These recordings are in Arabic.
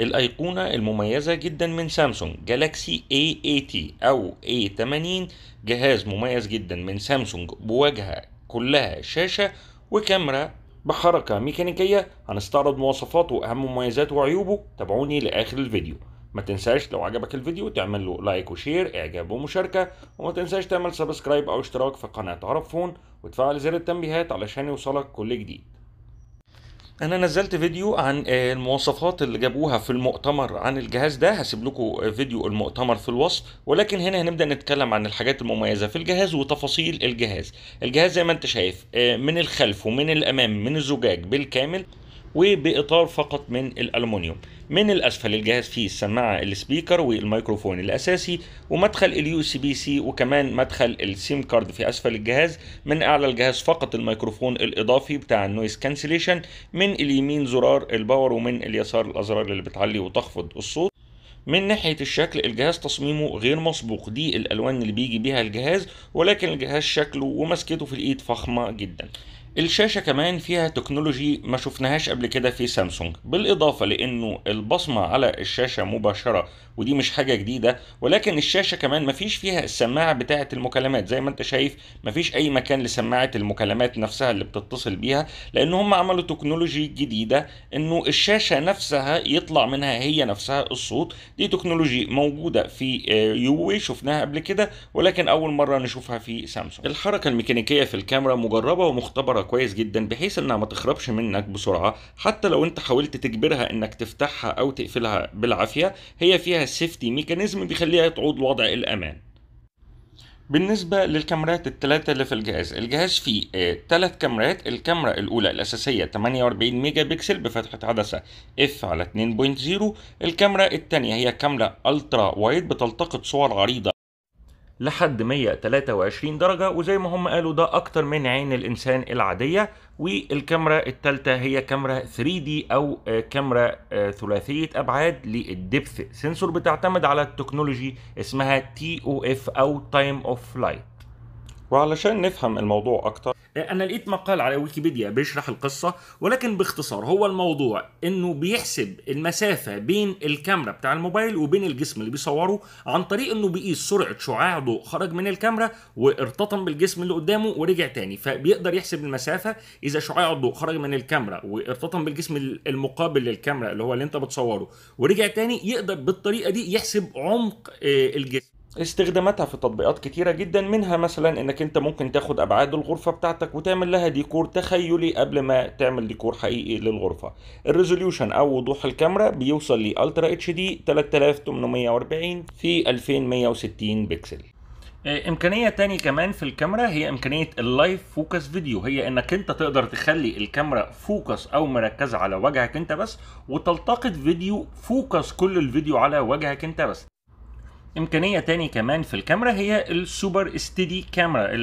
الأيقونة المميزة جدا من سامسونج جالاكسي A80 أو A80 جهاز مميز جدا من سامسونج بواجهة كلها شاشة وكاميرا بحركة ميكانيكية هنستعرض مواصفاته وأهم مميزاته وعيوبه تابعوني لآخر الفيديو ما تنساش لو عجبك الفيديو تعمل له لايك وشير اعجاب ومشاركه وما تنساش تعمل سبسكرايب او اشتراك في قناه عرب فون وتفعل زر التنبيهات علشان يوصلك كل جديد انا نزلت فيديو عن آه، المواصفات اللي جابوها في المؤتمر عن الجهاز ده هسيب لكم آه، فيديو المؤتمر في الوصف ولكن هنا هنبدا نتكلم عن الحاجات المميزه في الجهاز وتفاصيل الجهاز الجهاز زي ما انت شايف آه، من الخلف ومن الامام من الزجاج بالكامل وباطار فقط من الالومنيوم من الاسفل الجهاز فيه السماعه السبيكر والميكروفون الاساسي ومدخل اليو اس بي سي وكمان مدخل السيم كارد في اسفل الجهاز من اعلى الجهاز فقط الميكروفون الاضافي بتاع النويز كانسليشن من اليمين زرار الباور ومن اليسار الازرار اللي بتعلي وتخفض الصوت من ناحية الشكل الجهاز تصميمه غير مسبوق دي الألوان اللي بيجي بيها الجهاز ولكن الجهاز شكله ومسكته في الإيد فخمة جدا الشاشه كمان فيها تكنولوجي ما شفناهاش قبل كده في سامسونج بالاضافه لانه البصمه على الشاشه مباشره ودي مش حاجه جديده ولكن الشاشه كمان ما فيش فيها السماعه بتاعه المكالمات زي ما انت شايف ما فيش اي مكان لسماعه المكالمات نفسها اللي بتتصل بيها لان هم عملوا تكنولوجي جديده انه الشاشه نفسها يطلع منها هي نفسها الصوت دي تكنولوجي موجوده في آه، يووي شفناها قبل كده ولكن اول مره نشوفها في سامسونج الحركه الميكانيكيه في الكاميرا مجربه ومختبره كويس جدا بحيث انها ما تخربش منك بسرعه حتى لو انت حاولت تجبرها انك تفتحها او تقفلها بالعافيه هي فيها سيفتي ميكانيزم بيخليها تعود لوضع الامان بالنسبة للكاميرات الثلاثة اللي في الجهاز الجهاز فيه ثلاث آه، كاميرات الكاميرا الأولى الأساسية 48 ميجا بكسل بفتحة عدسة f على 2.0 الكاميرا الثانية هي كاميرا ألترا وايد بتلتقط صور عريضة لحد 123 درجة وزي ما هم قالوا ده أكتر من عين الإنسان العادية والكاميرا التالتة هي كاميرا 3D أو كاميرا ثلاثية أبعاد للدبث سنسور بتعتمد على التكنولوجي اسمها TOF أو Time of Flight وعلشان نفهم الموضوع أكتر انا لقيت مقال على ويكيبيديا بيشرح القصه ولكن باختصار هو الموضوع انه بيحسب المسافه بين الكاميرا بتاع الموبايل وبين الجسم اللي بيصوره عن طريق انه بيقيس سرعه شعاع ضوء خرج من الكاميرا وارتطم بالجسم اللي قدامه ورجع تاني فبيقدر يحسب المسافه اذا شعاع الضوء خرج من الكاميرا وارتطم بالجسم المقابل للكاميرا اللي هو اللي انت بتصوره ورجع تاني يقدر بالطريقه دي يحسب عمق آه، الجسم استخداماتها في تطبيقات كتيرة جدا منها مثلا انك انت ممكن تاخد ابعاد الغرفة بتاعتك وتعمل لها ديكور تخيلي قبل ما تعمل ديكور حقيقي للغرفة الريزوليوشن او وضوح الكاميرا بيوصل لألترا اتش دي 3840 في 2160 بكسل آه، امكانيه تاني كمان في الكاميرا هي امكانيه اللايف فوكس فيديو هي انك انت تقدر تخلي الكاميرا فوكس او مركزه على وجهك انت بس وتلتقط فيديو فوكس كل الفيديو على وجهك انت بس امكانيه تاني كمان في الكاميرا هي السوبر ستيدي كاميرا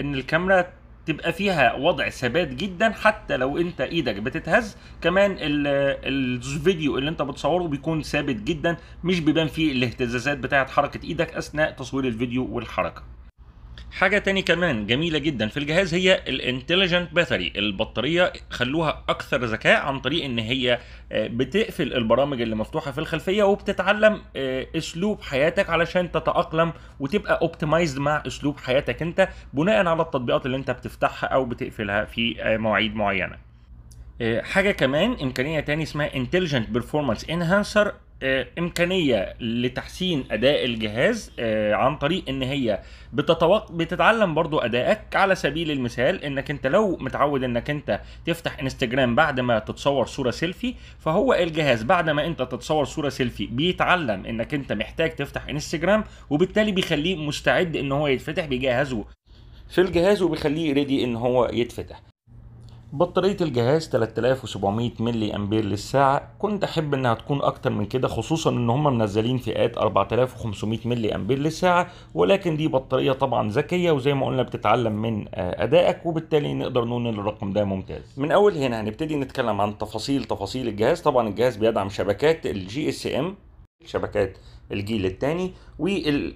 ان الكاميرا تبقى فيها وضع ثبات جدا حتى لو انت ايدك بتتهز كمان الفيديو اللي انت بتصوره بيكون ثابت جدا مش بيبان فيه الاهتزازات بتاعه حركه ايدك اثناء تصوير الفيديو والحركه حاجه تاني كمان جميله جدا في الجهاز هي الانتليجنت باتري البطاريه خلوها اكثر ذكاء عن طريق ان هي آه، بتقفل البرامج اللي مفتوحه في الخلفيه وبتتعلم آه، اسلوب حياتك علشان تتاقلم وتبقى اوبتمايزد مع اسلوب حياتك انت بناء على التطبيقات اللي انت بتفتحها او بتقفلها في آه، مواعيد معينه حاجه كمان امكانيه تاني اسمها انتليجنت بيرفورمانس انهانسر آه، امكانيه لتحسين اداء الجهاز آه، عن طريق ان هي بتتوق... بتتعلم برضو ادائك على سبيل المثال انك انت لو متعود انك انت تفتح انستجرام بعد ما تتصور صوره سيلفي فهو الجهاز بعد ما انت تتصور صوره سيلفي بيتعلم انك انت محتاج تفتح انستجرام وبالتالي بيخليه مستعد ان هو يتفتح بيجهزه في الجهاز وبيخليه ريدي ان هو يتفتح بطارية الجهاز 3700 ملي أمبير للساعة كنت أحب إنها تكون أكتر من كده خصوصا إن هم منزلين فئات 4500 ملي أمبير للساعة ولكن دي بطارية طبعا ذكية وزي ما قلنا بتتعلم من آه، أدائك وبالتالي نقدر نقول إن الرقم ده ممتاز. من أول هنا هنبتدي نتكلم عن تفاصيل تفاصيل الجهاز طبعا الجهاز بيدعم شبكات الجي اس ام شبكات الجيل الثاني وال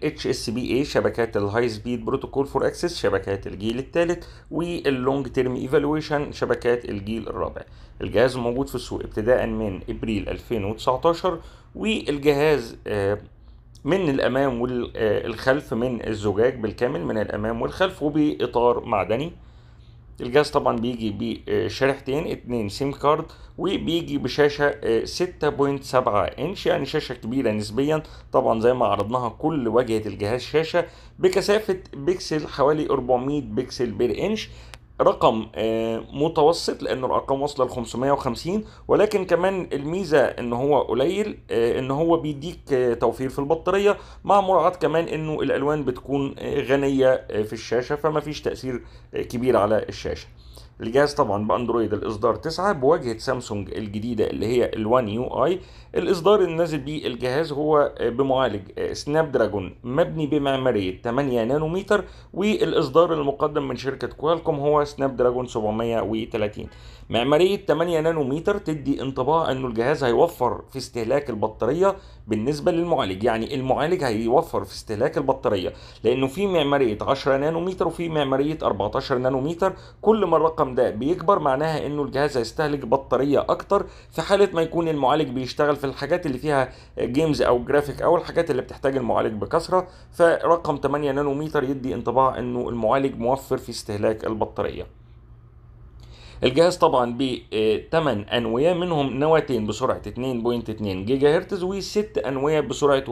اي شبكات الهاي سبيد بروتوكول فور اكسس شبكات الجيل الثالث واللونج تيرم ايفالويشن شبكات الجيل الرابع الجهاز موجود في السوق ابتداء من ابريل 2019 والجهاز آه، من الامام والخلف آه، من الزجاج بالكامل من الامام والخلف وباطار معدني الجهاز طبعا بيجي بشريحتين اتنين سيم كارد وبيجي بشاشة آه، ستة بوينت سبعة انش يعني شاشة كبيرة نسبيا طبعا زي ما عرضناها كل واجهة الجهاز شاشة بكثافة بكسل حوالي 400 بكسل بير انش رقم آه، متوسط لان الارقام واصله ل 550 ولكن كمان الميزه ان هو قليل آه، ان هو بيديك آه، توفير في البطاريه مع مراعاه كمان انه الالوان بتكون غنيه في الشاشه فما فيش تاثير كبير على الشاشه الجهاز طبعا باندرويد الاصدار 9 بواجهه سامسونج الجديده اللي هي ال1 يو اي الاصدار اللي نازل بيه الجهاز هو بمعالج سناب دراجون مبني بمعماريه 8 نانومتر والاصدار المقدم من شركه كوالكوم هو سناب دراجون 730 معماريه 8 نانومتر تدي انطباع انه الجهاز هيوفر في استهلاك البطاريه بالنسبه للمعالج يعني المعالج هيوفر في استهلاك البطاريه لانه في معماريه 10 نانومتر وفي معماريه 14 نانومتر كل ما الرقم الرقم ده بيكبر معناها انه الجهاز هيستهلك بطاريه اكتر في حاله ما يكون المعالج بيشتغل في الحاجات اللي فيها جيمز او جرافيك او الحاجات اللي بتحتاج المعالج بكثره فرقم 8 نانومتر يدي انطباع انه المعالج موفر في استهلاك البطاريه الجهاز طبعا ب 8 آه، انويه منهم نواتين بسرعه 2.2 جيجا هرتز و6 انويه بسرعه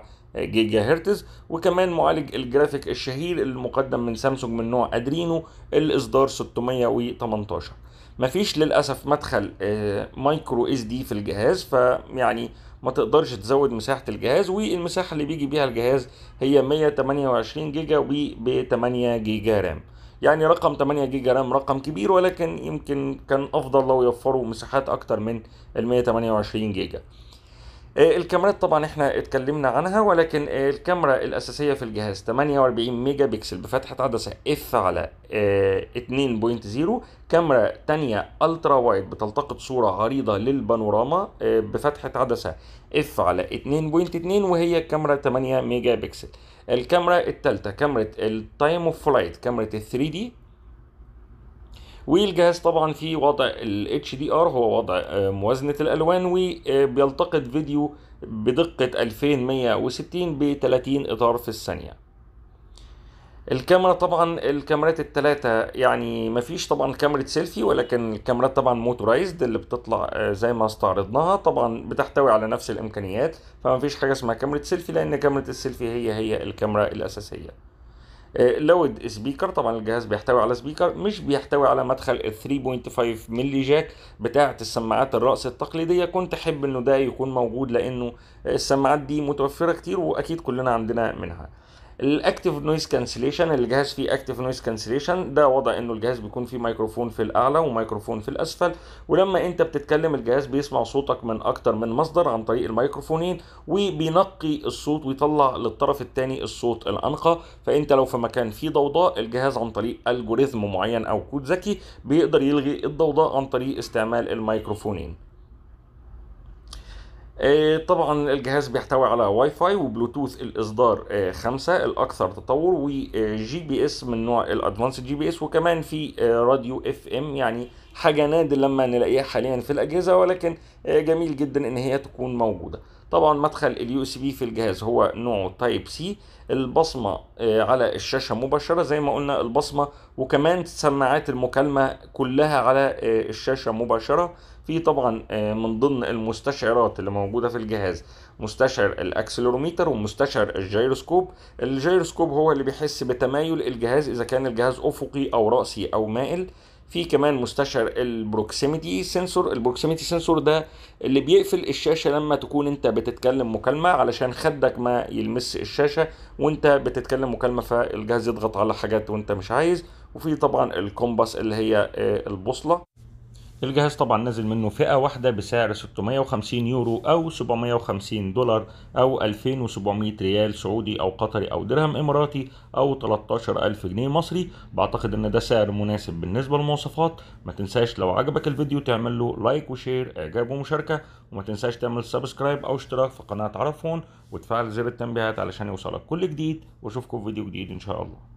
1.7 جيجا هرتز وكمان معالج الجرافيك الشهير المقدم من سامسونج من نوع ادرينو الاصدار 618 مفيش للاسف مدخل آه، مايكرو اس دي في الجهاز فيعني ما تقدرش تزود مساحه الجهاز والمساحه اللي بيجي بيها الجهاز هي 128 جيجا وب 8 جيجا رام يعني رقم 8 جيجا رام رقم كبير ولكن يمكن كان افضل لو يوفروا مساحات اكتر من ال 128 جيجا آه، الكاميرات طبعا احنا اتكلمنا عنها ولكن آه، الكاميرا الاساسيه في الجهاز 48 ميجا بكسل بفتحه عدسه اف على 2.0 آه، كاميرا تانية الترا وايد بتلتقط صوره عريضه للبانوراما بفتحه عدسه اف على 2.2 وهي كاميرا 8 ميجا بكسل الكاميرا الثالثه كاميرا التايم اوف فلايت كاميرا ال 3 دي والجهاز طبعا في وضع ال HDR هو وضع آه، موازنة الألوان وبيلتقط فيديو بدقة 2160 ب 30 إطار في الثانية الكاميرا طبعا الكاميرات الثلاثة يعني مفيش طبعا كاميرا سيلفي ولكن الكاميرات طبعا موتورايزد اللي بتطلع آه، زي ما استعرضناها طبعا بتحتوي على نفس الإمكانيات فمفيش حاجة اسمها كاميرا سيلفي لأن كاميرا السيلفي هي هي الكاميرا الأساسية آه، لود سبيكر طبعا الجهاز بيحتوي على سبيكر مش بيحتوي على مدخل 3.5 ملي جاك بتاعه السماعات الرأس التقليديه كنت احب انه ده يكون موجود لانه السماعات دي متوفره كتير واكيد كلنا عندنا منها الاكتف نويز كانسليشن الجهاز فيه اكتف نويز كانسليشن ده وضع انه الجهاز بيكون فيه مايكروفون في الاعلى ومايكروفون في الاسفل ولما انت بتتكلم الجهاز بيسمع صوتك من اكتر من مصدر عن طريق الميكروفونين وبينقي الصوت ويطلع للطرف الثاني الصوت الانقى فانت لو في مكان فيه ضوضاء الجهاز عن طريق الجوريزم معين او كود ذكي بيقدر يلغي الضوضاء عن طريق استعمال الميكروفونين إيه، طبعا الجهاز بيحتوي على واي فاي وبلوتوث الاصدار 5 إيه، الاكثر تطور وجي إيه، بي اس من نوع الادفانسد جي بي اس وكمان في راديو اف ام يعني حاجه نادر لما نلاقيها حاليا في الاجهزه ولكن جميل جدا ان هي تكون موجوده طبعا مدخل اليو اس بي في الجهاز هو نوعه تايب سي البصمه على الشاشه مباشره زي ما قلنا البصمه وكمان سماعات المكالمه كلها على الشاشه مباشره في طبعا آه، من ضمن المستشعرات اللي موجودة في الجهاز مستشعر الاكسلروميتر ومستشعر الجيروسكوب الجيروسكوب هو اللي بيحس بتمايل الجهاز إذا كان الجهاز أفقي أو رأسي أو مائل في كمان مستشعر البروكسيميتي سنسور البروكسيميتي سنسور ده اللي بيقفل الشاشة لما تكون انت بتتكلم مكالمة علشان خدك ما يلمس الشاشة وانت بتتكلم مكالمة فالجهاز يضغط على حاجات وانت مش عايز وفي طبعا الكومباس اللي هي آه، البوصلة الجهاز طبعا نازل منه فئة واحدة بسعر 650 يورو أو 750 دولار أو 2700 ريال سعودي أو قطري أو درهم إماراتي أو 13000 جنيه مصري بعتقد إن ده سعر مناسب بالنسبة للمواصفات ما تنساش لو عجبك الفيديو تعمل له لايك وشير إعجاب ومشاركة وما تنساش تعمل سبسكرايب أو اشتراك في قناة عرفون وتفعل زر التنبيهات علشان يوصلك كل جديد وأشوفكم في فيديو جديد إن شاء الله